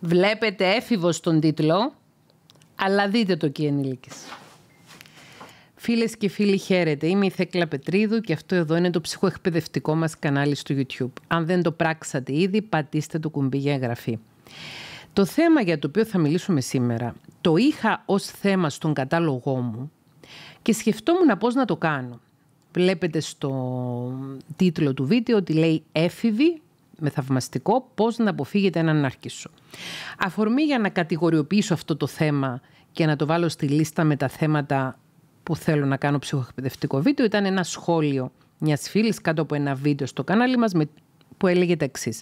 Βλέπετε έφηβος στον τίτλο, αλλά δείτε το και ενήλικες. Φίλες και φίλοι χαίρετε, είμαι η Θέκλα Πετρίδου και αυτό εδώ είναι το ψυχοεκπαιδευτικό μας κανάλι στο YouTube. Αν δεν το πράξατε ήδη, πατήστε το κουμπί για εγγραφή. Το θέμα για το οποίο θα μιλήσουμε σήμερα, το είχα ως θέμα στον κατάλογό μου και σκεφτόμουν πώς να το κάνω. Βλέπετε στο τίτλο του βίντεο ότι λέει «Έφηβοι με θαυμαστικό πώς να αποφύγετε έναν άρχισο». Αφορμή για να κατηγοριοποιήσω αυτό το θέμα και να το βάλω στη λίστα με τα θέματα που θέλω να κάνω ψυχοεκπαιδευτικό βίντεο ήταν ένα σχόλιο μιας φίλης κάτω από ένα βίντεο στο κανάλι μας που έλεγε τα εξής.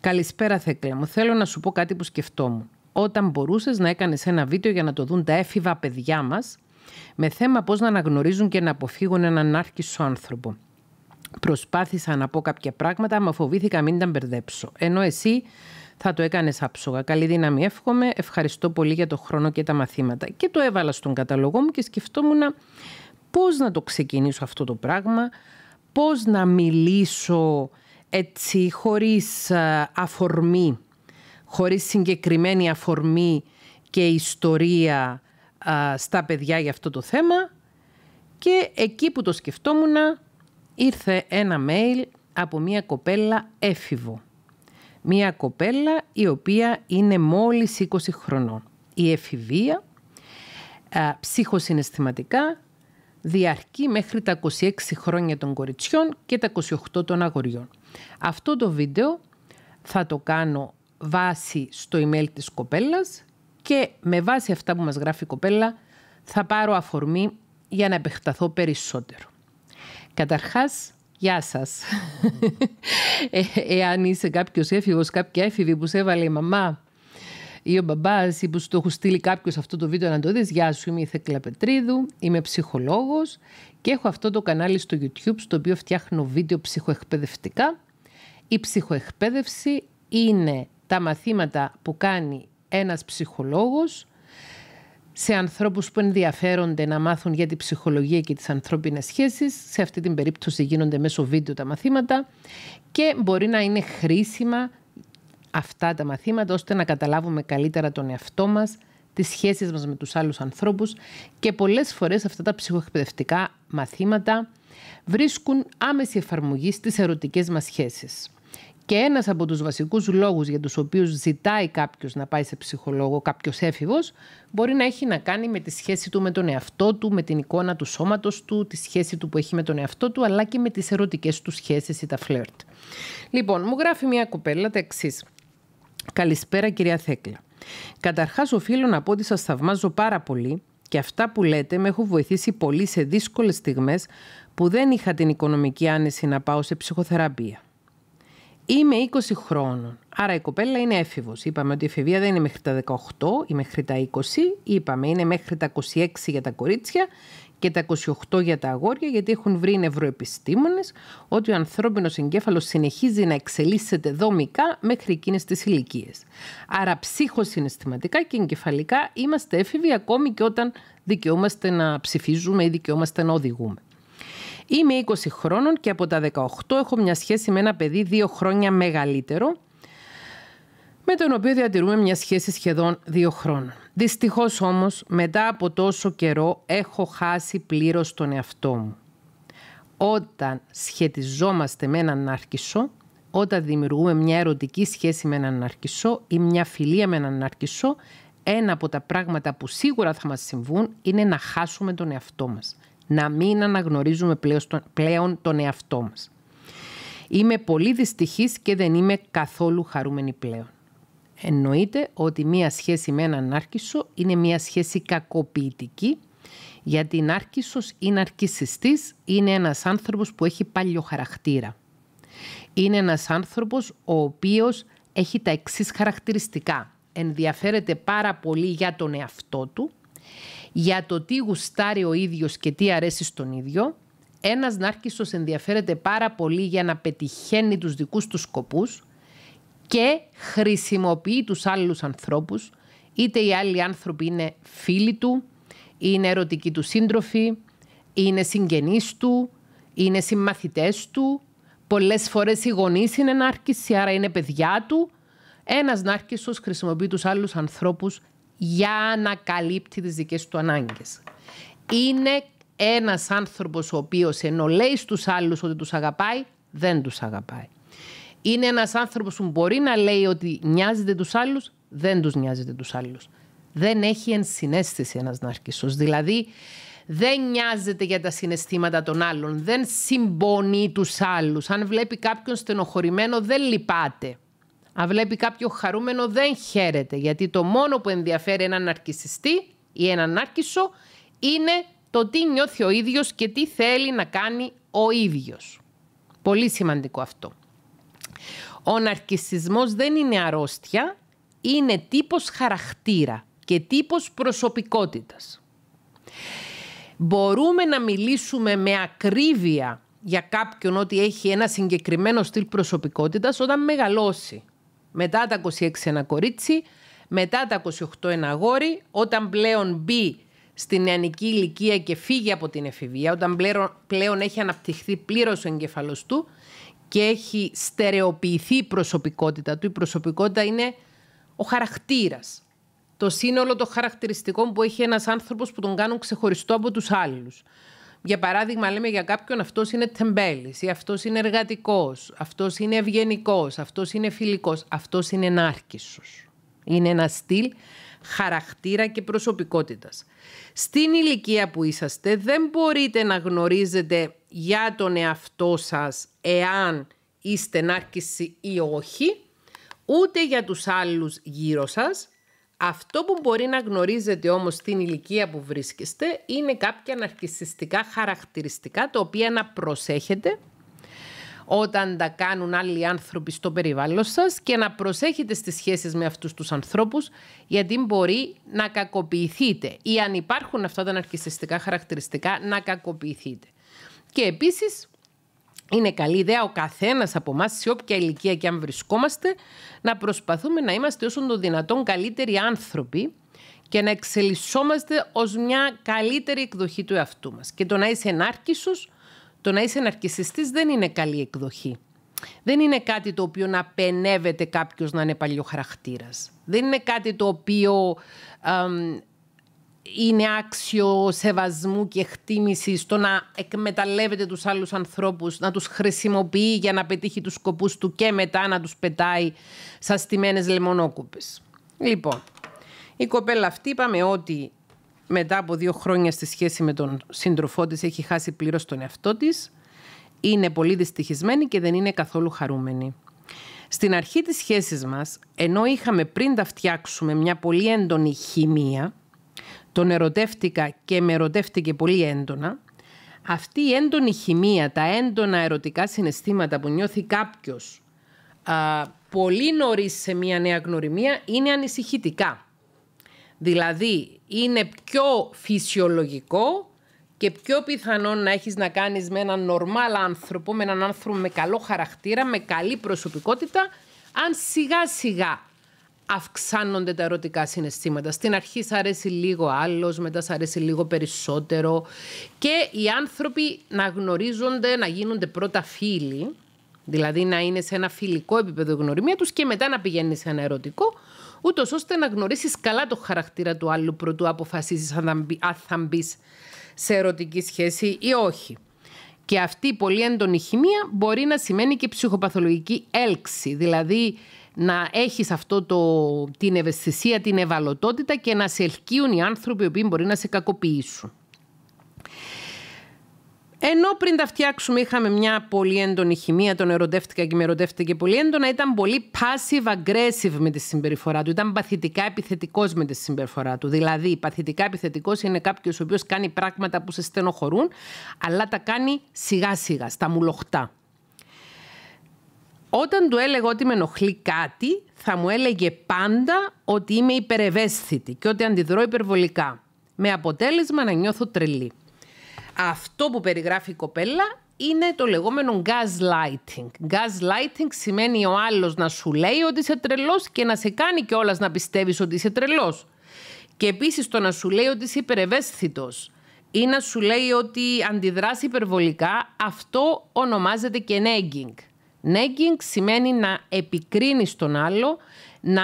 Καλησπέρα Θέκλα μου, θέλω να σου πω κάτι που σκεφτόμουν. Όταν μπορούσες να έκανες ένα βίντεο για να το δουν τα έφηβα παιδιά μας με θέμα πώς να αναγνωρίζουν και να αποφύγουν έναν άρχισο άνθρωπο. Προσπάθησα να πω κάποια πράγματα, μα φοβήθηκα μην τα μπερδέψω. Ενώ εσύ θα το έκανες άψογα. Καλή δύναμη, εύχομαι. Ευχαριστώ πολύ για το χρόνο και τα μαθήματα. Και το έβαλα στον καταλογό μου και σκεφτόμουν πώς να το ξεκινήσω αυτό το πράγμα, πώς να μιλήσω έτσι χωρίς ε, αφορμή, χωρίς συγκεκριμένη αφορμή και ιστορία ε, στα παιδιά για αυτό το θέμα. Και εκεί που το σκεφτόμουν ήρθε ένα mail από μια κοπέλα έφηβο. Μια κοπέλα η οποία είναι μόλις 20 χρονών. Η εφηβεία α, ψυχοσυναισθηματικά διαρκεί μέχρι τα 26 χρόνια των κοριτσιών και τα 28 των αγοριών. Αυτό το βίντεο θα το κάνω βάση στο email της κοπέλας και με βάση αυτά που μας γράφει η κοπέλα θα πάρω αφορμή για να επεκταθώ περισσότερο. Καταρχάς, Γεια σας. ε, εάν είσαι κάποιος έφηβος, κάποια έφηβη που σε έβαλε η μαμά ή ο μπαμπάς ή που σου το έχουν στείλει κάποιος αυτό το βίντεο να το δεις, γεια σου, είμαι η Θεκλα Πετρίδου, είμαι ψυχολόγος και έχω αυτό το κανάλι στο YouTube στο οποίο φτιάχνω βίντεο ψυχοεκπαιδευτικά. Η ψυχοεκπαίδευση είναι τα μαθήματα που κάνει ένας ψυχολόγος σε ανθρώπους που ενδιαφέρονται να μάθουν για την ψυχολογία και τις ανθρώπινες σχέσεις, Σε αυτή την περίπτωση γίνονται μέσω βίντεο τα μαθήματα και μπορεί να είναι χρήσιμα αυτά τα μαθήματα ώστε να καταλάβουμε καλύτερα τον εαυτό μας, τις σχέσεις μας με τους άλλους ανθρώπους. και πολλές φορές αυτά τα ψυχοεκπαιδευτικά μαθήματα βρίσκουν άμεση εφαρμογή στις ερωτικές μας σχέσεις. Και ένας από τους βασικούς λόγους για τους οποίους ζητάει κάποιος να πάει σε ψυχολόγο, κάποιος έφηβος, μπορεί να έχει να κάνει με τη σχέση του με τον εαυτό του, με την εικόνα του σώματος του, τη σχέση του που έχει με τον εαυτό του, αλλά και με τις ερωτικές του σχέσεις ή τα φλερτ. Λοιπόν, μου γράφει μια κουπέλα τα εξής. Καλησπέρα, κυρία Θέκλα. Καταρχάς, οφείλω να πω ότι σας θαυμάζω πάρα πολύ και αυτά που λέτε με έχουν βοηθήσει πολύ σε δύσκολες στιγμές που δεν είχα την οικονομική άνεση να πάω σε ψυχοθεραπεία. Είμαι 20 χρόνων. Άρα η κοπέλα είναι έφηβος. Είπαμε ότι η εφηβεία δεν είναι μέχρι τα 18 ή μέχρι τα 20. Είπαμε είναι μέχρι τα 26 για τα κορίτσια και τα 28 για τα αγόρια, γιατί έχουν βρει νευροεπιστήμονες ότι ο ανθρώπινος εγκέφαλος συνεχίζει να εξελίσσεται δομικά μέχρι εκείνες τις ηλικίες. Άρα, ψυχοσυναισθηματικά και εγκεφαλικά είμαστε έφηβοι ακόμη και όταν δικαιούμαστε να ψηφίζουμε ή δικαιούμαστε να οδηγούμε. Είμαι 20 χρόνων και από τα 18 έχω μια σχέση με ένα παιδί δύο χρόνια μεγαλύτερο, με τον οποίο διατηρούμε μια σχέση σχεδόν δύο χρόνων. Δυστυχώς όμως, μετά από τόσο καιρό, έχω χάσει πλήρως τον εαυτό μου. Όταν σχετιζόμαστε με έναν άρχισο, όταν δημιουργούμε μια ερωτική σχέση με έναν ναρκισό ή μια φιλία με έναν ναρκισό, ένα από τα πράγματα που σίγουρα θα μας συμβούν είναι να χάσουμε τον εαυτό μας να μην αναγνωρίζουμε πλέον τον εαυτό μας. Είμαι πολύ δυστυχής και δεν είμαι καθόλου χαρούμενη πλέον. Εννοείται ότι μία σχέση με έναν άρκισο είναι μία σχέση κακοποιητική, γιατί η άρκισος ή ναρκισιστής είναι ένας άνθρωπος που έχει παλιό χαρακτήρα. Είναι ένας άνθρωπος ο οποίος έχει τα εξής χαρακτηριστικά. Ενδιαφέρεται πάρα πολύ για τον εαυτό του, για το τι γουστάρει ο ίδιος και τι αρέσει στον ίδιο, ένας νάρκισσος ενδιαφέρεται πάρα πολύ για να πετυχαίνει τους δικούς του σκοπούς και χρησιμοποιεί τους άλλους ανθρώπους, είτε οι άλλοι άνθρωποι είναι φίλοι του, είναι ερωτικοί του σύντροφοι, είναι συγγενείς του, είναι συμμαθητές του, πολλές φορές οι γονείς είναι νάρκισσοι, άρα είναι παιδιά του. Ένας νάρκισσος χρησιμοποιεί τους άλλους ανθρώπους για να καλύπτει τις δικές του ανάγκες. Είναι ένας άνθρωπος ο οποίος ενώ λέει στους άλλους ότι τους αγαπάει, δεν τους αγαπάει. Είναι ένας άνθρωπος που μπορεί να λέει ότι νοιάζεται τους άλλους, δεν τους νοιάζεται τους άλλους. Δεν έχει ενσυναίσθηση ένας ναρκισσός. Δηλαδή δεν νοιάζεται για τα συναισθήματα των άλλων, δεν συμπονεί τους άλλους. Αν βλέπει κάποιον στενοχωρημένο δεν λυπάται. Αν βλέπει κάποιο χαρούμενο δεν χαίρεται γιατί το μόνο που ενδιαφέρει έναν ναρκισιστή ή έναν νάρκισο είναι το τι νιώθει ο ίδιος και τι θέλει να κάνει ο ίδιος. Πολύ σημαντικό αυτό. Ο ναρκισισμός δεν είναι αρρώστια, είναι τύπος χαρακτήρα και τύπος προσωπικότητας. Μπορούμε να μιλήσουμε με ακρίβεια για κάποιον ότι έχει ένα συγκεκριμένο στυλ προσωπικότητας όταν μεγαλώσει μετά τα 26 ένα κορίτσι, μετά τα 28 ένα αγόρι, όταν πλέον μπει στην νεανική ηλικία και φύγει από την εφηβεία, όταν πλέον, έχει αναπτυχθεί πλήρως ο εγκεφαλός του και έχει στερεοποιηθεί η προσωπικότητα του. Η προσωπικότητα είναι ο χαρακτήρας. Το σύνολο των χαρακτηριστικών που έχει ένας άνθρωπος που τον κάνουν ξεχωριστό από τους άλλους για παράδειγμα, λέμε για κάποιον αυτός είναι τεμπέλης, ή αυτός είναι εργατικός, αυτός είναι ευγενικός, αυτός είναι φιλικός, αυτός είναι ενάρκησος. Είναι ένα στυλ χαρακτήρα και προσωπικότητας. Στην ηλικία που είσαστε δεν μπορείτε να γνωρίζετε για τον εαυτό σας εάν είστε νάρκηση ή όχι, ούτε για τους άλλους γύρω σας αυτό που μπορεί να γνωρίζετε όμως στην ηλικία που βρίσκεστε είναι κάποια ναρκισιστικά χαρακτηριστικά τα οποία να προσέχετε όταν τα κάνουν άλλοι άνθρωποι στο περιβάλλον σας και να προσέχετε στις σχέσεις με αυτούς τους ανθρώπους γιατί μπορεί να κακοποιηθείτε ή αν υπάρχουν αυτά τα αναρχιστικά χαρακτηριστικά να κακοποιηθείτε. Και επίσης είναι καλή ιδέα ο καθένας από εμάς, σε όποια ηλικία και αν βρισκόμαστε, να προσπαθούμε να είμαστε όσο το δυνατόν καλύτεροι άνθρωποι και να εξελισσόμαστε ως μια καλύτερη εκδοχή του εαυτού μας. Και το να είσαι ενάρκησος, το να είσαι εναρκησιστής δεν είναι καλή εκδοχή. Δεν είναι κάτι το οποίο να πενεύεται κάποιος να είναι παλιό χαρακτήρας. Δεν είναι κάτι το οποίο είναι άξιο σεβασμού και εκτίμηση το να εκμεταλλεύεται τους άλλους ανθρώπους, να τους χρησιμοποιεί για να πετύχει τους σκοπούς του και μετά να τους πετάει σαν στιμένες λεμονόκουπες. Λοιπόν, η κοπέλα αυτή είπαμε ότι μετά από δύο χρόνια στη σχέση με τον σύντροφό της έχει χάσει πλήρως τον εαυτό της. είναι πολύ δυστυχισμένη και δεν είναι καθόλου χαρούμενη. Στην αρχή της σχέσης μας, ενώ είχαμε πριν τα φτιάξουμε μια πολύ έντονη χημεία, τον ερωτεύτηκα και με ερωτεύτηκε πολύ έντονα, αυτή η έντονη χημεία, τα έντονα ερωτικά συναισθήματα που νιώθει κάποιος πολύ νωρίς σε μια νέα γνωριμία είναι ανησυχητικά. Δηλαδή, είναι πιο φυσιολογικό και πιο πιθανό να έχεις να κάνεις με έναν νορμάλ άνθρωπο, με έναν άνθρωπο με καλό χαρακτήρα, με καλή προσωπικότητα, αν σιγά σιγά αυξάνονται τα ερωτικά συναισθήματα. Στην αρχή σ' αρέσει λίγο άλλος, μετά σ' αρέσει λίγο περισσότερο. Και οι άνθρωποι να γνωρίζονται, να γίνονται πρώτα φίλοι, δηλαδή να είναι σε ένα φιλικό επίπεδο γνωριμία τους και μετά να πηγαίνει σε ένα ερωτικό, ούτως ώστε να γνωρίσεις καλά το χαρακτήρα του άλλου πρωτού αποφασίσεις αν θα μπει σε ερωτική σχέση ή όχι. Και αυτή η πολύ έντονη χημεία μπορεί να σημαίνει και ψυχοπαθολογική έλξη, δηλαδή να έχεις αυτό το, την ευαισθησία, την ευαλωτότητα και να σε ελκύουν οι άνθρωποι οι οποίοι μπορεί να σε κακοποιήσουν. Ενώ πριν τα φτιάξουμε είχαμε μια πολύ έντονη χημεία, τον ερωτεύτηκα και με ερωτεύτηκε πολύ έντονα, ήταν πολύ passive aggressive με τη συμπεριφορά του. Ήταν παθητικά επιθετικός με τη συμπεριφορά του. Δηλαδή, παθητικά επιθετικός είναι κάποιος ο οποίος κάνει πράγματα που σε στενοχωρούν, αλλά τα κάνει σιγά σιγά, στα μουλοχτά. Όταν του έλεγα ότι με ενοχλεί κάτι, θα μου έλεγε πάντα ότι είμαι υπερευαίσθητη και ότι αντιδρώ υπερβολικά. Με αποτέλεσμα να νιώθω τρελή. Αυτό που περιγράφει η κοπέλα είναι το λεγόμενο gaslighting. Gaslighting σημαίνει ο άλλος να σου λέει ότι είσαι τρελός και να σε κάνει κιόλας να πιστεύεις ότι είσαι τρελός. Και επίσης το να σου λέει ότι είσαι υπερευαίσθητος ή να σου λέει ότι αντιδράσει υπερβολικά, αυτό ονομάζεται και nagging. Νέγκινγκ σημαίνει να επικρίνεις τον άλλο, να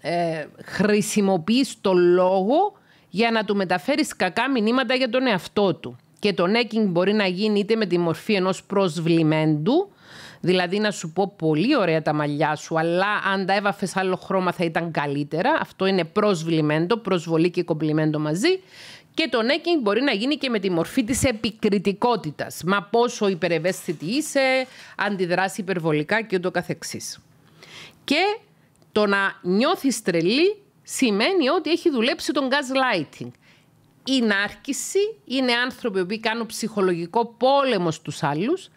ε, χρησιμοποιείς τον λόγο για να του μεταφέρεις κακά μηνύματα για τον εαυτό του. Και το νέγκινγκ μπορεί να γίνει είτε με τη μορφή ενός προσβλημέντου, Δηλαδή να σου πω πολύ ωραία τα μαλλιά σου, αλλά αν τα έβαφες άλλο χρώμα θα ήταν καλύτερα. Αυτό είναι προσβλημέντο, προσβολή και κομπλιμέντο μαζί. Και το νέκινγκ μπορεί να γίνει και με τη μορφή της επικριτικότητας. Μα πόσο υπερευαίσθητη είσαι, αντιδράσει υπερβολικά και ούτω καθεξής. Και το να νιώθεις τρελή σημαίνει ότι έχει δουλέψει τον gaslighting. Η νάρκηση είναι άνθρωποι που κάνουν ψυχολογικό πόλεμο στους άλλους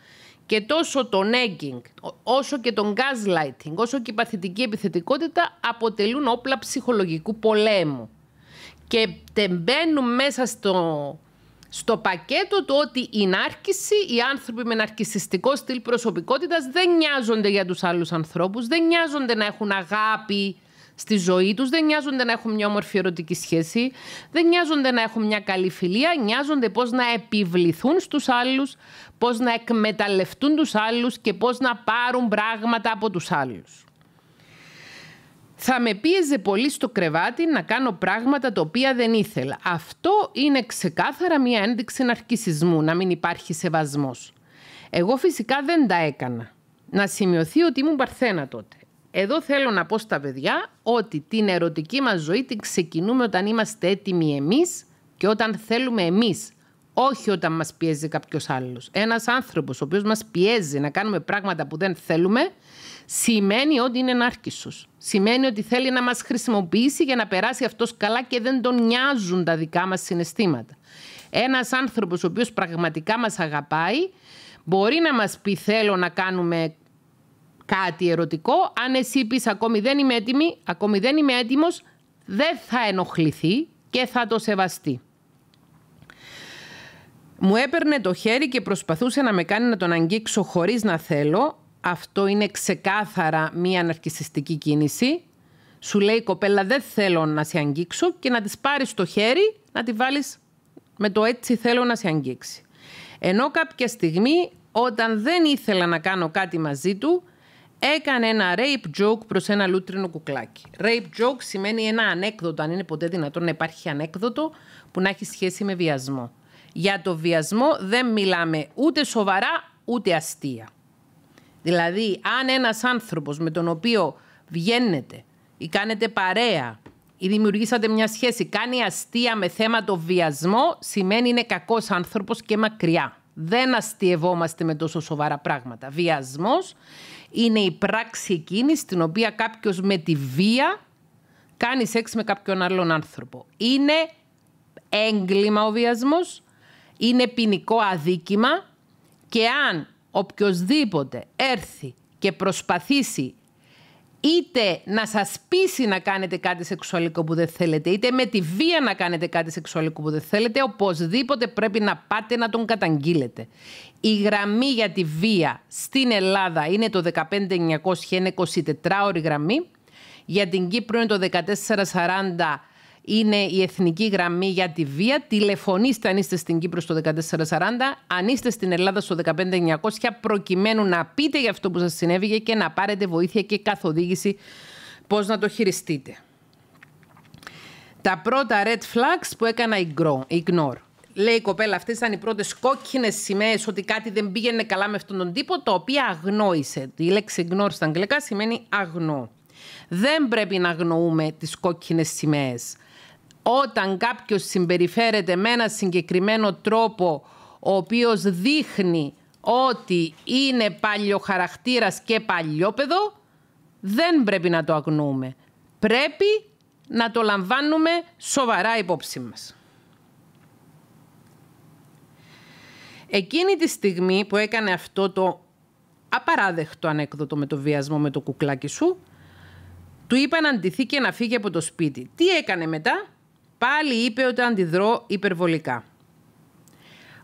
και τόσο το nagging, όσο και το gaslighting, όσο και η παθητική επιθετικότητα αποτελούν όπλα ψυχολογικού πολέμου και μπαίνουν μέσα στο, στο πακέτο το ότι η νάρκηση, οι άνθρωποι με ναρκισιστικό στυλ προσωπικότητας δεν νοιάζονται για τους άλλους ανθρώπους, δεν νοιάζονται να έχουν αγάπη στη ζωή τους, δεν νοιάζονται να έχουν μια όμορφη ερωτική σχέση, δεν νοιάζονται να έχουν μια καλή φιλία, νοιάζονται πώς να επιβληθούν στους άλλους, πώς να εκμεταλλευτούν τους άλλους και πώς να πάρουν πράγματα από τους άλλους θα με πίεζε πολύ στο κρεβάτι να κάνω πράγματα τα οποία δεν ήθελα. Αυτό είναι ξεκάθαρα μία ένδειξη ναρκισισμού, να μην υπάρχει σεβασμός. Εγώ φυσικά δεν τα έκανα. Να σημειωθεί ότι ήμουν παρθένα τότε. Εδώ θέλω να πω στα παιδιά ότι την ερωτική μας ζωή την ξεκινούμε όταν είμαστε έτοιμοι εμείς και όταν θέλουμε εμείς, όχι όταν μας πιέζει κάποιος άλλος. Ένας άνθρωπος ο οποίος μας πιέζει να κάνουμε πράγματα που δεν θέλουμε, σημαίνει ότι είναι ενάρκησο. Σημαίνει ότι θέλει να μας χρησιμοποιήσει για να περάσει αυτός καλά και δεν τον νοιάζουν τα δικά μας συναισθήματα. Ένας άνθρωπος ο οποίος πραγματικά μας αγαπάει μπορεί να μας πει θέλω να κάνουμε κάτι ερωτικό. Αν εσύ πεις, ακόμη δεν είμαι έτοιμη, ακόμη δεν είμαι έτοιμος, δεν θα ενοχληθεί και θα το σεβαστεί. Μου έπαιρνε το χέρι και προσπαθούσε να με κάνει να τον αγγίξω χωρίς να θέλω, αυτό είναι ξεκάθαρα μία αναρκησιστική κίνηση. Σου λέει κοπέλα δεν θέλω να σε αγγίξω και να της πάρεις το χέρι να τη βάλεις με το έτσι θέλω να σε αγγίξει. Ενώ κάποια στιγμή όταν δεν ήθελα να κάνω κάτι μαζί του έκανε ένα rape joke προς ένα λούτρινο κουκλάκι. Rape joke σημαίνει ένα ανέκδοτο, αν είναι ποτέ δυνατόν να υπάρχει ανέκδοτο που να έχει σχέση με βιασμό. Για το βιασμό δεν μιλάμε ούτε σοβαρά ούτε αστεία. Δηλαδή, αν ένας άνθρωπος με τον οποίο βγαίνετε ή κάνετε παρέα ή δημιουργήσατε μια σχέση, κάνει αστεία με θέμα το βιασμό, σημαίνει είναι κακός άνθρωπος και μακριά. Δεν αστειευόμαστε με τόσο σοβαρά πράγματα. Βιασμός είναι η πράξη εκείνης στην οποία κάποιος με τη βία κάνει σεξ με κάποιον άλλον άνθρωπο. Είναι έγκλημα ο βιασμός, είναι ποινικό αδίκημα και αν οποιοδήποτε έρθει και προσπαθήσει είτε να σας πείσει να κάνετε κάτι σεξουαλικό που δεν θέλετε, είτε με τη βία να κάνετε κάτι σεξουαλικό που δεν θέλετε, οπωσδήποτε πρέπει να πάτε να τον καταγγείλετε. Η γραμμή για τη βία στην Ελλάδα είναι το 15900, 24 ώρη γραμμή. Για την Κύπρο είναι το 1440 είναι η εθνική γραμμή για τη βία. Τηλεφωνήστε αν είστε στην Κύπρο στο 1440, αν είστε στην Ελλάδα στο 15900, προκειμένου να πείτε για αυτό που σας συνέβη και να πάρετε βοήθεια και καθοδήγηση πώς να το χειριστείτε. Τα πρώτα red flags που έκανα ignore. Λέει η κοπέλα, αυτές ήταν οι πρώτες κόκκινες σημαίες ότι κάτι δεν πήγαινε καλά με αυτόν τον τύπο, το οποίο αγνόησε. Η λέξη ignore στα αγγλικά σημαίνει αγνώ. Δεν πρέπει να αγνοούμε τις κόκκινες σημαίες όταν κάποιος συμπεριφέρεται με ένα συγκεκριμένο τρόπο ο οποίος δείχνει ότι είναι παλιοχαρακτήρας και παλιόπεδο, δεν πρέπει να το αγνούμε. Πρέπει να το λαμβάνουμε σοβαρά υπόψη μας. Εκείνη τη στιγμή που έκανε αυτό το απαράδεκτο ανέκδοτο με το βιασμό με το κουκλάκι σου, του είπα να αντιθεί και να φύγει από το σπίτι. Τι έκανε μετά, Πάλι είπε ότι αντιδρώ υπερβολικά.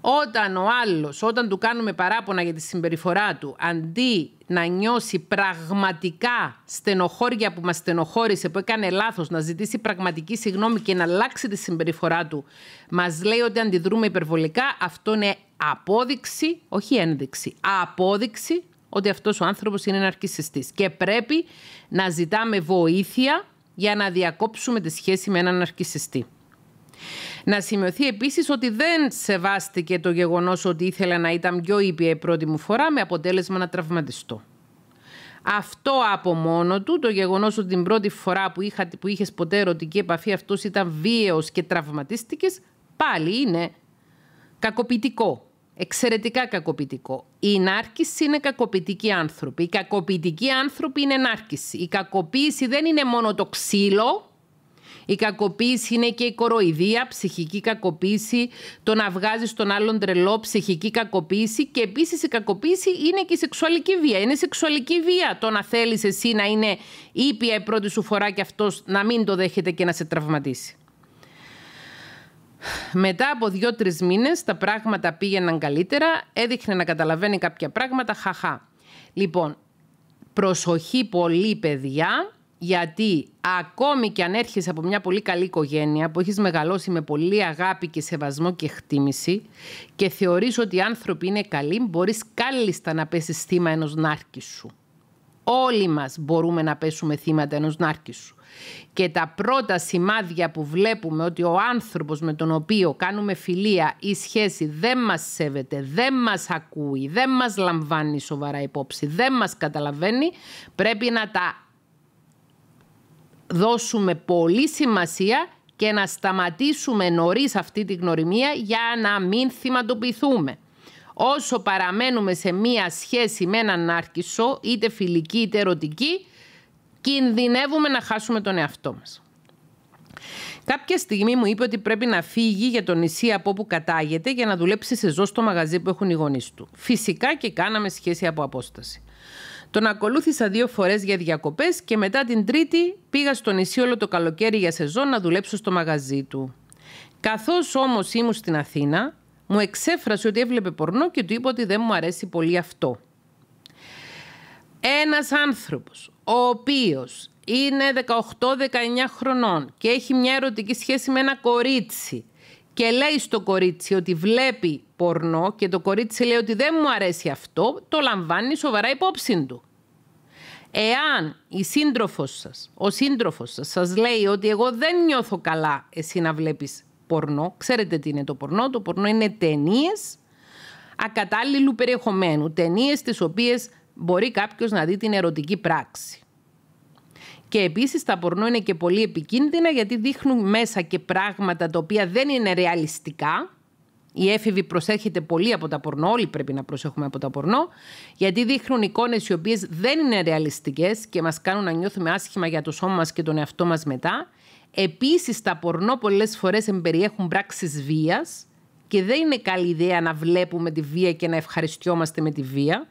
Όταν ο άλλος, όταν του κάνουμε παράπονα για τη συμπεριφορά του, αντί να νιώσει πραγματικά στενοχώρια που μας στενοχώρησε, που έκανε λάθος, να ζητήσει πραγματική συγνώμη και να αλλάξει τη συμπεριφορά του, μας λέει ότι αντιδρούμε υπερβολικά, αυτό είναι απόδειξη, όχι ένδειξη, απόδειξη ότι αυτός ο άνθρωπος είναι ναρκισιστής και πρέπει να ζητάμε βοήθεια για να διακόψουμε τη σχέση με έναν αρκισιστή. Να σημειωθεί επίσης ότι δεν σεβάστηκε το γεγονός ότι ήθελα να ήταν πιο ήπια η πρώτη μου φορά με αποτέλεσμα να τραυματιστώ. Αυτό από μόνο του, το γεγονός ότι την πρώτη φορά που, είχα, που είχες ποτέ ερωτική επαφή αυτός ήταν βίαιος και τραυματίστηκες, πάλι είναι κακοποιητικό. Εξαιρετικά κακοποιητικό. Η νάρκηση είναι κακοποιητικοί άνθρωποι. Οι κακοποιητικοί άνθρωποι είναι νάρκηση. Η κακοποίηση δεν είναι μόνο το ξύλο. Η κακοποίηση είναι και η κοροϊδία, ψυχική κακοποίηση, το να βγάζεις τον άλλον τρελό, ψυχική κακοποίηση και επίσης η κακοποίηση είναι και η σεξουαλική βία. Είναι σεξουαλική βία το να θέλεις εσύ να είναι ήπια η πρώτη σου φορά και αυτός να μην το δέχεται και να σε τραυματίσει. Μετά από δύο-τρει μήνες τα πράγματα πήγαιναν καλύτερα, έδειχνε να καταλαβαίνει κάποια πράγματα, χαχά. Λοιπόν, προσοχή πολύ παιδιά, γιατί ακόμη και αν έρχεσαι από μια πολύ καλή οικογένεια που έχεις μεγαλώσει με πολύ αγάπη και σεβασμό και χτίμηση και θεωρείς ότι οι άνθρωποι είναι καλοί, μπορείς κάλλιστα να πέσεις θύμα ενός νάρκης σου. Όλοι μας μπορούμε να πέσουμε θύματα ενός νάρκης σου και τα πρώτα σημάδια που βλέπουμε ότι ο άνθρωπος με τον οποίο κάνουμε φιλία ή σχέση δεν μας σέβεται, δεν μας ακούει, δεν μας λαμβάνει σοβαρά υπόψη, δεν μας καταλαβαίνει, πρέπει να τα δώσουμε πολύ σημασία και να σταματήσουμε νωρίς αυτή τη γνωριμία για να μην θυματοποιηθούμε. Όσο παραμένουμε σε μία σχέση με έναν άρκισο, είτε φιλική είτε ερωτική, κινδυνεύουμε να χάσουμε τον εαυτό μας. Κάποια στιγμή μου είπε ότι πρέπει να φύγει για το νησί από όπου κατάγεται για να δουλέψει σε ζώο στο μαγαζί που έχουν οι γονείς του. Φυσικά και κάναμε σχέση από απόσταση. Τον ακολούθησα δύο φορές για διακοπές και μετά την Τρίτη πήγα στο νησί όλο το καλοκαίρι για σεζόν να δουλέψω στο μαγαζί του. Καθώς όμως ήμουν στην Αθήνα, μου εξέφρασε ότι έβλεπε πορνό και του είπε ότι δεν μου αρέσει πολύ αυτό. Ένας άνθρωπος, ο οποίος είναι 18-19 χρονών και έχει μια ερωτική σχέση με ένα κορίτσι και λέει στο κορίτσι ότι βλέπει πορνό και το κορίτσι λέει ότι δεν μου αρέσει αυτό, το λαμβάνει σοβαρά υπόψη του. Εάν η σύντροφος σας, ο σύντροφος σας, σας λέει ότι εγώ δεν νιώθω καλά εσύ να βλέπεις πορνό, ξέρετε τι είναι το πορνό, το πορνό είναι ταινίες ακατάλληλου περιεχομένου, ταινίες τις οποίες μπορεί κάποιος να δει την ερωτική πράξη. Και επίσης τα πορνό είναι και πολύ επικίνδυνα γιατί δείχνουν μέσα και πράγματα τα οποία δεν είναι ρεαλιστικά. Η έφηβη προσέρχεται πολύ από τα πορνό, όλοι πρέπει να προσέχουμε από τα πορνό, γιατί δείχνουν εικόνες οι οποίες δεν είναι ρεαλιστικές και μας κάνουν να νιώθουμε άσχημα για το σώμα μας και τον εαυτό μας μετά. Επίσης τα πορνό πολλές φορές εμπεριέχουν πράξεις βίας και δεν είναι καλή ιδέα να βλέπουμε τη βία και να ευχαριστιόμαστε με τη βία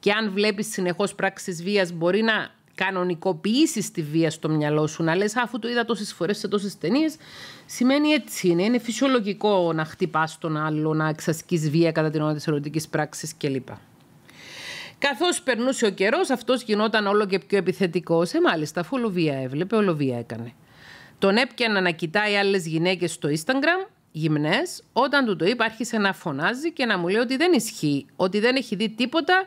και αν βλέπεις συνεχώς πράξεις βίας μπορεί να κανονικοποιήσεις τη βία στο μυαλό σου, να λες, αφού το είδα τόσες φορές σε τόσες ταινίες, σημαίνει έτσι είναι. Είναι φυσιολογικό να χτυπάς τον άλλο, να εξασκείς βία κατά την ώρα της ερωτικής πράξης κλπ. Καθώς περνούσε ο καιρός, αυτός γινόταν όλο και πιο επιθετικός. Ε, μάλιστα, αφού ολοβία έβλεπε, ολοβία έκανε. Τον έπιανα να κοιτάει άλλες γυναίκες στο Instagram, γυμνές. Όταν του το είπα, άρχισε να φωνάζει και να μου λέει ότι δεν ισχύει, ότι δεν έχει δει τίποτα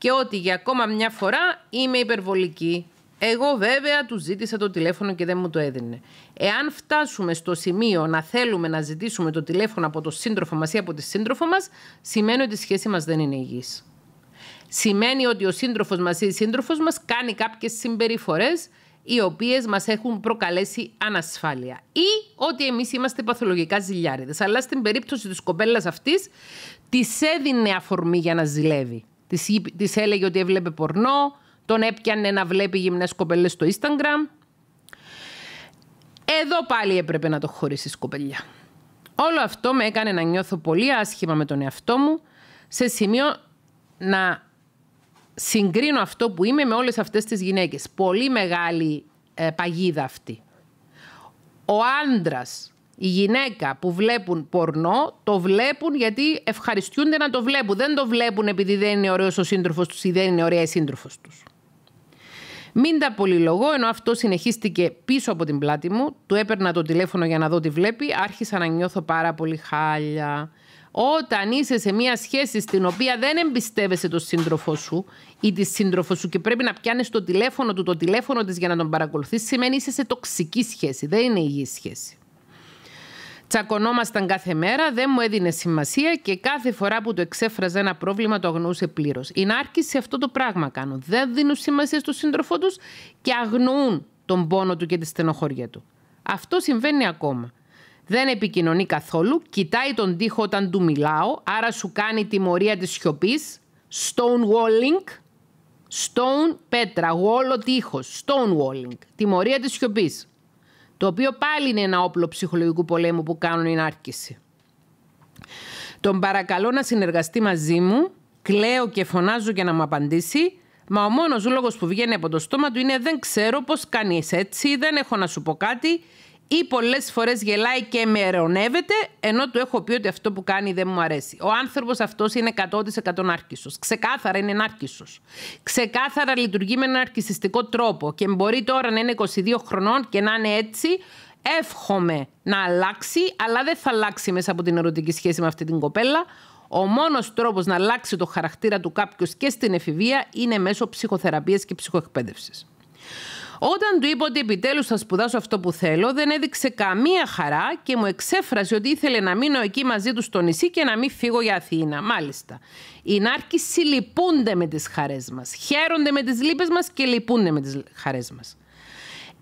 και ότι για ακόμα μια φορά είμαι υπερβολική. Εγώ βέβαια του ζήτησα το τηλέφωνο και δεν μου το έδινε. Εάν φτάσουμε στο σημείο να θέλουμε να ζητήσουμε το τηλέφωνο από το σύντροφο μας ή από τη σύντροφο μας, σημαίνει ότι η σχέση μας δεν είναι υγιής. Σημαίνει ότι ο σύντροφος μας ή η σύντροφος μας κάνει κάποιες συμπεριφορές οι οποίες μας έχουν προκαλέσει ανασφάλεια ή ότι εμείς είμαστε παθολογικά ζηλιάριδες. Αλλά στην περίπτωση της κοπέλας αυτής, της έδινε αφορμή για να ζηλεύει. Της έλεγε ότι έβλεπε πορνό, τον έπιανε να βλέπει γυμνές κοπελές στο Instagram. Εδώ πάλι έπρεπε να το χωρίσεις κοπελιά. Όλο αυτό με έκανε να νιώθω πολύ άσχημα με τον εαυτό μου, σε σημείο να συγκρίνω αυτό που είμαι με όλες αυτές τις γυναίκες. Πολύ μεγάλη ε, παγίδα αυτή. Ο άντρας η γυναίκα που βλέπουν πορνό το βλέπουν γιατί ευχαριστούνται να το βλέπουν. Δεν το βλέπουν επειδή δεν είναι ωραίος ο σύντροφος τους ή δεν είναι ωραία η σύντροφος τους. Μην τα πολυλογώ, ενώ αυτό συνεχίστηκε πίσω από την πλάτη μου, του έπαιρνα το τηλέφωνο για να δω τι βλέπει, άρχισα να νιώθω πάρα πολύ χάλια. Όταν είσαι σε μια σχέση στην οποία δεν εμπιστεύεσαι τον σύντροφό σου ή τη σύντροφο σου και πρέπει να πιάνεις το τηλέφωνο του, το τηλέφωνο της για να τον παρακολουθείς, σημαίνει είσαι σε τοξική σχέση. Δεν είναι υγιή σχέση. Τσακωνόμασταν κάθε μέρα, δεν μου έδινε σημασία και κάθε φορά που το εξέφραζε ένα πρόβλημα το αγνοούσε πλήρως. Οι νάρκοι σε αυτό το πράγμα κάνουν. Δεν δίνουν σημασία στον σύντροφό τους και αγνοούν τον πόνο του και τη στενοχώρια του. Αυτό συμβαίνει ακόμα. Δεν επικοινωνεί καθόλου, κοιτάει τον τοίχο όταν του μιλάω, άρα σου κάνει τιμωρία της σιωπής. Stonewalling. stone πέτρα, γόλο τείχος, Stonewalling. τιμωρία της σιωπής. Το οποίο πάλι είναι ένα όπλο ψυχολογικού πολέμου που κάνουν η άρκηση. Τον παρακαλώ να συνεργαστεί μαζί μου, κλαίω και φωνάζω για να μου απαντήσει, μα ο μόνος λόγος που βγαίνει από το στόμα του είναι δεν ξέρω πώς κάνεις έτσι, δεν έχω να σου πω κάτι ή πολλές φορές γελάει και με ερωνεύεται, ενώ του έχω πει ότι αυτό που κάνει δεν μου αρέσει. Ο άνθρωπος αυτός είναι 100% άρκισος. Ξεκάθαρα είναι άρκισος. Ξεκάθαρα λειτουργεί με έναν αρκιστικό τρόπο και μπορεί τώρα να είναι 22 χρονών και να είναι έτσι. Εύχομαι να αλλάξει, αλλά δεν θα αλλάξει μέσα από την ερωτική σχέση με αυτή την κοπέλα. Ο μόνος τρόπος να αλλάξει το χαρακτήρα του κάποιος και στην εφηβεία είναι μέσω ψυχοθεραπείας και ψυχοεκπαίδευσης. Όταν του είπα ότι επιτέλους θα σπουδάσω αυτό που θέλω, δεν έδειξε καμία χαρά και μου εξέφρασε ότι ήθελε να μείνω εκεί μαζί του στο νησί και να μην φύγω για Αθήνα. Μάλιστα. Οι Νάρκοι συλληπούνται με τις χαρές μας. Χαίρονται με τις λύπες μας και λυπούνται με τις χαρές μας.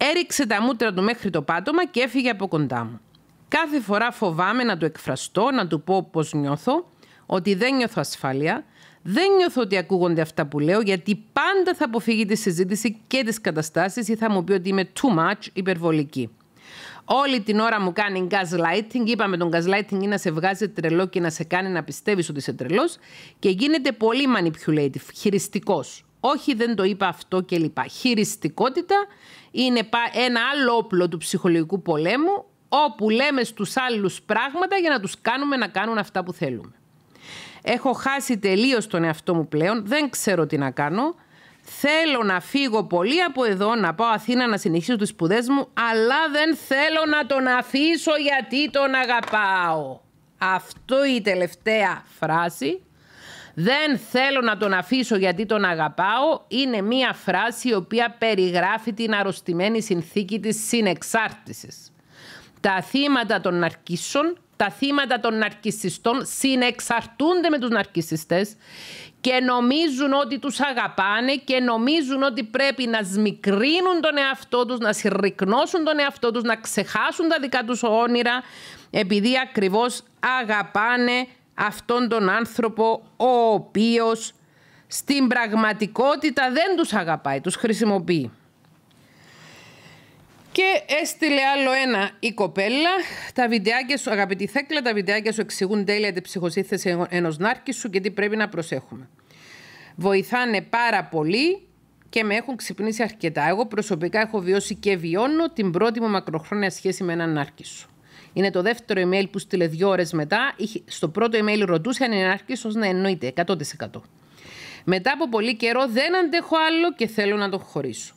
Έριξε τα μούτρα του μέχρι το πάτωμα και έφυγε από κοντά μου. Κάθε φορά φοβάμαι να του εκφραστώ, να του πω πώς νιώθω, ότι δεν νιώθω ασφάλεια, δεν νιώθω ότι ακούγονται αυτά που λέω, γιατί πάντα θα αποφύγει τη συζήτηση και τις καταστάσεις ή θα μου πει ότι είμαι too much, υπερβολική. Όλη την ώρα μου κάνει gaslighting. Είπαμε τον lighting είναι να σε βγάζει τρελό και να σε κάνει να πιστεύεις ότι είσαι τρελός και γίνεται πολύ manipulative, χειριστικός. Όχι, δεν το είπα αυτό κλπ. Χειριστικότητα είναι ένα άλλο όπλο του ψυχολογικού πολέμου όπου λέμε στους άλλους πράγματα για να τους κάνουμε να κάνουν αυτά που θέλουμε. Έχω χάσει τελείως τον εαυτό μου πλέον, δεν ξέρω τι να κάνω. Θέλω να φύγω πολύ από εδώ, να πάω Αθήνα να συνεχίσω τις σπουδές μου, αλλά δεν θέλω να τον αφήσω γιατί τον αγαπάω. Αυτό η τελευταία φράση. Δεν θέλω να τον αφήσω γιατί τον αγαπάω είναι μία φράση η οποία περιγράφει την αρρωστημένη συνθήκη της συνεξάρτησης. Τα θύματα των ναρκίσεων τα θύματα των ναρκισιστών συνεξαρτούνται με τους ναρκισιστές και νομίζουν ότι τους αγαπάνε και νομίζουν ότι πρέπει να σμικρύνουν τον εαυτό τους, να συρρυκνώσουν τον εαυτό τους, να ξεχάσουν τα δικά τους όνειρα επειδή ακριβώς αγαπάνε αυτόν τον άνθρωπο ο οποίος στην πραγματικότητα δεν τους αγαπάει, τους χρησιμοποιεί. Και έστειλε άλλο ένα η κοπέλα. Τα βιντεάκια σου, αγαπητή Θέκλα, τα βιντεάκια σου εξηγούν τέλεια την ψυχοσύνθεση ενός νάρκη σου και τι πρέπει να προσέχουμε. Βοηθάνε πάρα πολύ και με έχουν ξυπνήσει αρκετά. Εγώ προσωπικά έχω βιώσει και βιώνω την πρώτη μου μακροχρόνια σχέση με έναν νάρκη σου. Είναι το δεύτερο email που στείλε δύο ώρες μετά. Στο πρώτο email ρωτούσε αν είναι νάρκη να εννοείται 100%. Μετά από πολύ καιρό δεν αντέχω άλλο και θέλω να το χωρίσω.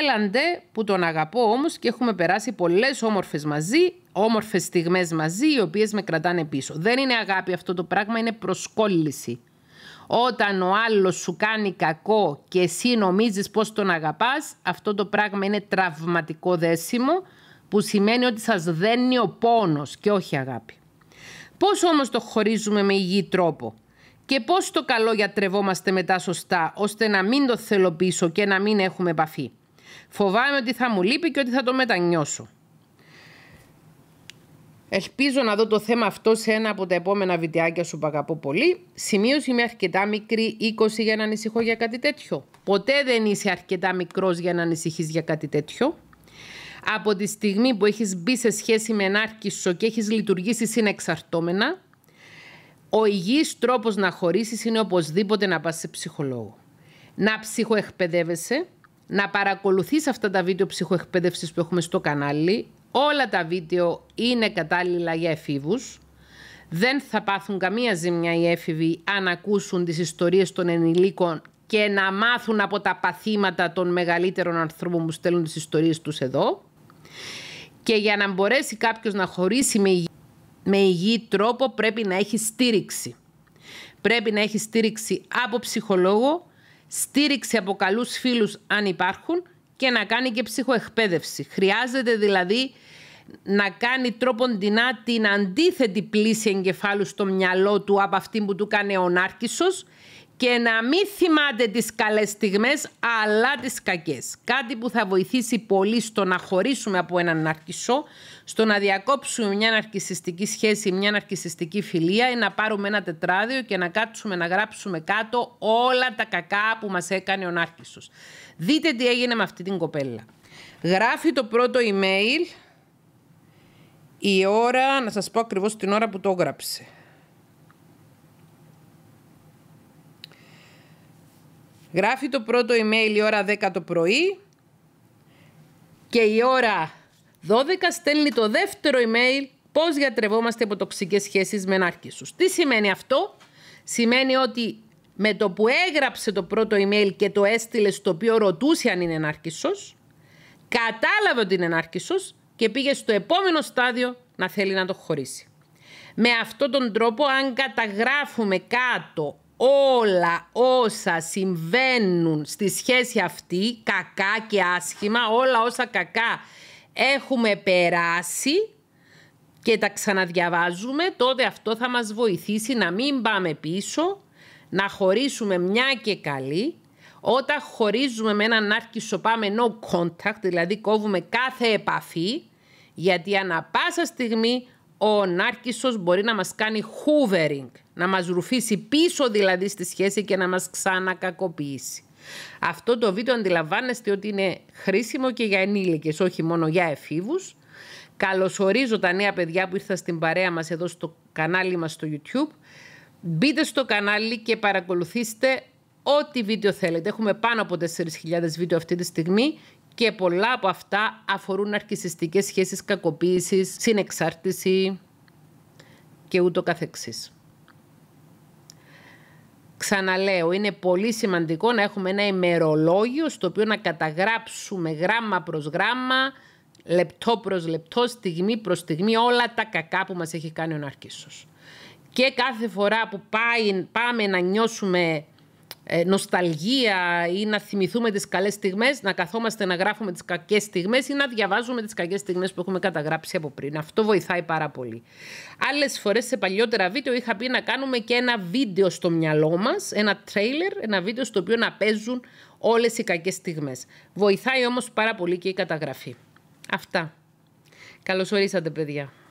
Έλαντε που τον αγαπώ όμως και έχουμε περάσει πολλές όμορφες μαζί, όμορφες στιγμές μαζί οι οποίες με κρατάνε πίσω. Δεν είναι αγάπη αυτό το πράγμα, είναι προσκόλληση. Όταν ο άλλος σου κάνει κακό και εσύ νομίζεις πως τον αγαπάς, αυτό το πράγμα είναι τραυματικό δέσιμο που σημαίνει ότι σας δένει ο πόνος και όχι αγάπη. Πώς όμως το χωρίζουμε με υγιή τρόπο. Και πώς το καλό γιατρευόμαστε μετά σωστά, ώστε να μην το πίσω και να μην έχουμε επαφή. Φοβάμαι ότι θα μου λείπει και ότι θα το μετανιώσω. Ελπίζω να δω το θέμα αυτό σε ένα από τα επόμενα βιντεάκια σου που αγαπώ πολύ. Σημείωση με αρκετά μικρή, 20 για να ανησυχώ για κάτι τέτοιο. Ποτέ δεν είσαι αρκετά μικρός για να ανησυχεί για κάτι τέτοιο. Από τη στιγμή που έχεις μπει σε σχέση με ένα ενάρκησο και έχεις λειτουργήσει συνεξαρτώμενα, ο υγιής τρόπος να χωρίσεις είναι οπωσδήποτε να πας σε ψυχολόγο. Να ψυχοεκπαιδεύεσαι, να παρακολουθείς αυτά τα βίντεο ψυχοεκπαίδευσης που έχουμε στο κανάλι. Όλα τα βίντεο είναι κατάλληλα για εφήβους. Δεν θα πάθουν καμία ζημιά οι έφηβοι αν ακούσουν τις ιστορίες των ενηλίκων και να μάθουν από τα παθήματα των μεγαλύτερων ανθρώπων που στέλνουν τις ιστορίες τους εδώ. Και για να μπορέσει κάποιος να χωρίσει με με υγιή τρόπο πρέπει να έχει στήριξη. Πρέπει να έχει στήριξη από ψυχολόγο, στήριξη από καλούς φίλους αν υπάρχουν και να κάνει και ψυχοεκπαίδευση. Χρειάζεται δηλαδή να κάνει τρόποντινά την αντίθετη πλήση εγκεφάλου στο μυαλό του από αυτή που του κάνει ο Νάρκησος και να μην θυμάται τις καλές στιγμές αλλά τις κακές. Κάτι που θα βοηθήσει πολύ στο να χωρίσουμε από έναν ναρκισό, στο να διακόψουμε μια ναρκισιστική σχέση, μια ναρκισιστική φιλία ή να πάρουμε ένα τετράδιο και να κάτσουμε να γράψουμε κάτω όλα τα κακά που μας έκανε ο ναρκισός. Δείτε τι έγινε με αυτή την κοπέλα. Γράφει το πρώτο email η ώρα, να σας πω ακριβώς την ώρα που το έγραψε. Γράφει το πρώτο email η ώρα 10 το πρωί και η ώρα 12 στέλνει το δεύτερο email πώς διατρεβόμαστε από τοξικές σχέσεις με ενάρκησους. Τι σημαίνει αυτό? Σημαίνει ότι με το που έγραψε το πρώτο email και το έστειλε στο οποίο ρωτούσε αν είναι ενάρκησος, κατάλαβε ότι είναι ενάρκησος και πήγε στο επόμενο στάδιο να θέλει να το χωρίσει. Με αυτόν τον τρόπο, αν καταγράφουμε κάτω όλα όσα συμβαίνουν στη σχέση αυτή, κακά και άσχημα, όλα όσα κακά έχουμε περάσει και τα ξαναδιαβάζουμε, τότε αυτό θα μας βοηθήσει να μην πάμε πίσω, να χωρίσουμε μια και καλή. Όταν χωρίζουμε με έναν άρκισο πάμε no contact, δηλαδή κόβουμε κάθε επαφή, γιατί ανα πάσα στιγμή ο νάρκισος μπορεί να μας κάνει hoovering να μας ρουφήσει πίσω δηλαδή στη σχέση και να μας ξανακακοποιήσει. Αυτό το βίντεο αντιλαμβάνεστε ότι είναι χρήσιμο και για ενήλικες, όχι μόνο για εφήβους. Καλωσορίζω τα νέα παιδιά που ήρθαν στην παρέα μας εδώ στο κανάλι μας στο YouTube. Μπείτε στο κανάλι και παρακολουθήστε ό,τι βίντεο θέλετε. Έχουμε πάνω από 4.000 βίντεο αυτή τη στιγμή και πολλά από αυτά αφορούν αρκισιστικές σχέσεις κακοποίησης, συνεξάρτηση και ούτω καθεξής. Ξαναλέω, είναι πολύ σημαντικό να έχουμε ένα ημερολόγιο στο οποίο να καταγράψουμε γράμμα προς γράμμα, λεπτό προς λεπτό, στιγμή προς στιγμή όλα τα κακά που μας έχει κάνει ο Ναρκίσος. Και κάθε φορά που πάει, πάμε να νιώσουμε ε, νοσταλγία ή να θυμηθούμε τις καλές στιγμές, να καθόμαστε να γράφουμε τις κακές στιγμές ή να διαβάζουμε τις κακές στιγμές που έχουμε καταγράψει από πριν. Αυτό βοηθάει πάρα πολύ. Άλλες φορές σε παλιότερα βίντεο είχα πει να κάνουμε και ένα βίντεο στο μυαλό μας, ένα τρέιλερ, ένα βίντεο στο οποίο να παίζουν όλες οι κακές στιγμές. Βοηθάει όμως πάρα πολύ και η καταγραφή. Αυτά. Καλώς ορίσατε παιδιά.